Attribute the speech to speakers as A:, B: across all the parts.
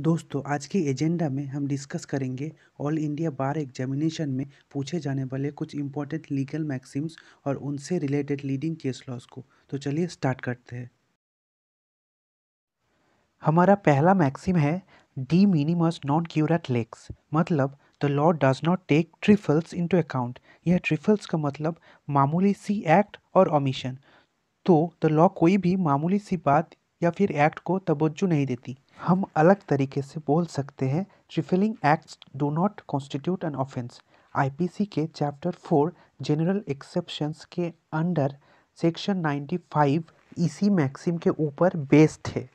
A: दोस्तों आज की एजेंडा में हम डिस्कस करेंगे ऑल इंडिया बार एग्जामिनेशन में पूछे जाने वाले कुछ इंपॉर्टेंट लीगल मैक्सिम्स और उनसे रिलेटेड लीडिंग केस लॉस को तो चलिए स्टार्ट करते हैं हमारा पहला मैक्सिम है डी मिनिमस नॉन क्यूरेट लेक्स मतलब the law does not take trifles into account यह ट्रिफल्स का मतलब मामूली सी एक्ट और ओमिशन तो द लॉ कोई भी मामूली सी बात या फिर एक्ट को तवज्जो नहीं देती हम अलग तरीके से बोल सकते हैं trifling acts do not constitute an offence IPC के चैप्टर फोर जनरल एक्सेप्शंस के अंडर सेक्शन नाइन्टी फाइव इसी मैक्सिम के ऊपर बेस्ड है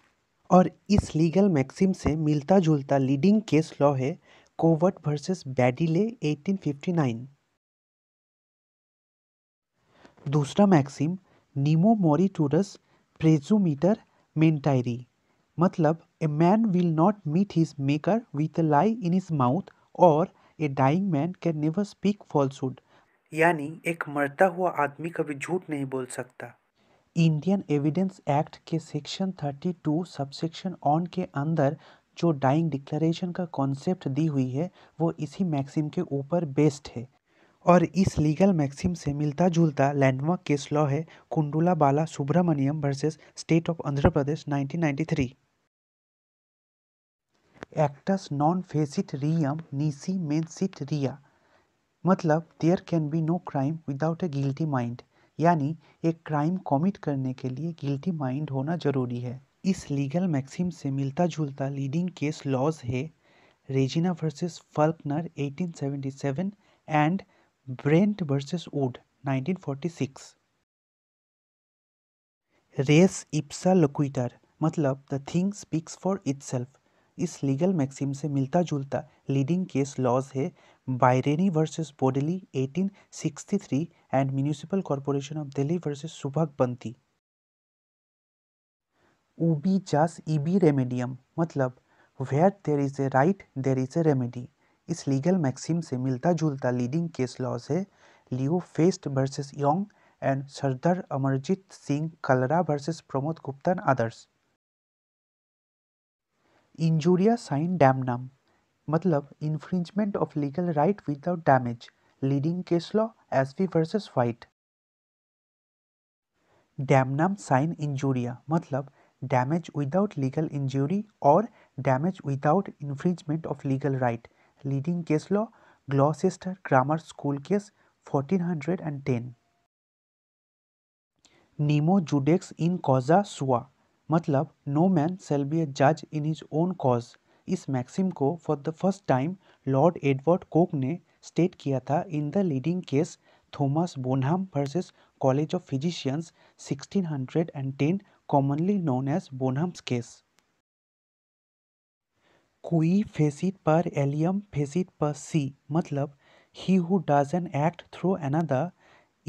A: और इस लीगल मैक्सिम से मिलता जुलता लीडिंग केस लॉ है कोवर्ट वर्सेस बैडिले 1859 दूसरा मैक्सिम नीमो मोरिटूरस प्रेजूमीटर मेंटायरी मतलब a man will not meet his maker with a lie in his mouth और a dying man can never speak falsehood यानी एक मरता हुआ आदमी कभी झूठ नहीं बोल सकता इंडियन एविडेंस एक्ट के सेक्शन 32 सबसेक्शन ऑन के अंदर जो डाइंग डिक्लेरेशन का कॉन्सेप्ट दी हुई है वो इसी मैक्सिम के ऊपर बेस्ड है और इस लीगल मैक्सिम से मिलता जुलता लैंडमार्क केस लॉ है Kundula Bala Subramaniam versus state of Andhra Pradesh 1993 एक्टस नॉन फेसिट रियम निसी सिट रिया मतलब there can be no crime without a guilty mind यानी एक क्राइम कॉमिट करने के लिए गिल्टी माइंड होना जरूरी है इस लीगल मैक्सिम से मिलता जुलता लीडिंग केस लॉज है Regina versus Faulkner 1877 and Brent versus Wood 1946 रेस इप्सा लोक्विटर मतलब the thing speaks for itself इस लीगल मैक्सिम से मिलता जुलता लीडिंग केस लॉज है Byrne versus Boadle 1863 and municipal corporation of Delhi versus Subhagwanti ऊबी जास ईबी रेमेडियम मतलब where there is a right there is a remedy इस लीगल मैक्सिम से मिलता जुलता लीडिंग केस लॉज है लियो फेस्ट वर्सेस योंग एंड सरदार अमरजीत सिंह कलरा वर्सेस प्रमोद गुप्ता आदर्श इंजूरिया साइन डैमनम मतलब infringement of legal right without damage leading case law Ashby versus White डैमनम साइन इंजूरिया मतलब डैमेज विदाउट लीगल इंजूरी और damage without infringement of legal right leading case law Gloucester grammar school case fourteen hundred ten नीमो जुडेक्स इन कॉजा सुआ मतलब no man shall be a जज इन हिज ओन कॉज इस मैक्सिम को for the first time Lord Edward Coke ने स्टेट किया था in the leading case Thomas Bonham versus college of physicians 1610 commonly known as Bonham's case कोई फेसिट पर एलियम फेसिट पर सी मतलब he who an act through another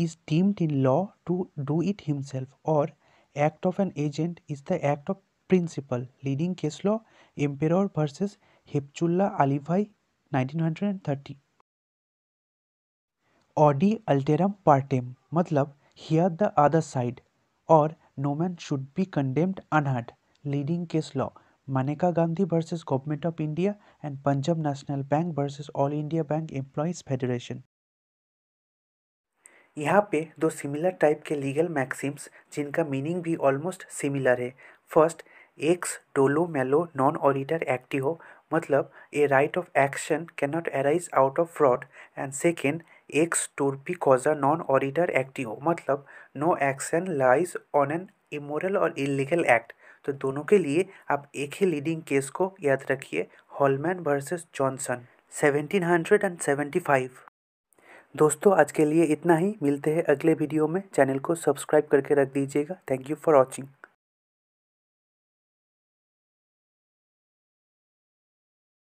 A: is deemed in law to do it himself और act of an agent is the act of principle leading case law emperor versus hepchullah ali bhai 1930 audi alteram partem matlab hear the other side और no man should be condemned unheard leading case law मनेका Gandhi versus government of India and Punjab national bank versus all India bank employees federation यहाँ पे दो similar type के legal Maxim's जिनका meaning भी almost similar है first x Dolo मेलो non auditor हो मतलब ए right of action can not arise out of fraud and second x टोरपी कॉजा non auditor हो मतलब no action lies on an immoral और इलीगल एक्ट तो दोनों के लिए आप एक ही लीडिंग केस को याद रखिए Holman versus Johnson hundred and seventy five दोस्तों आज के लिए इतना ही मिलते हैं अगले वीडियो में चैनल को सब्सक्राइब करके रख दीजिएगा थैंक यू फॉर वॉचिंग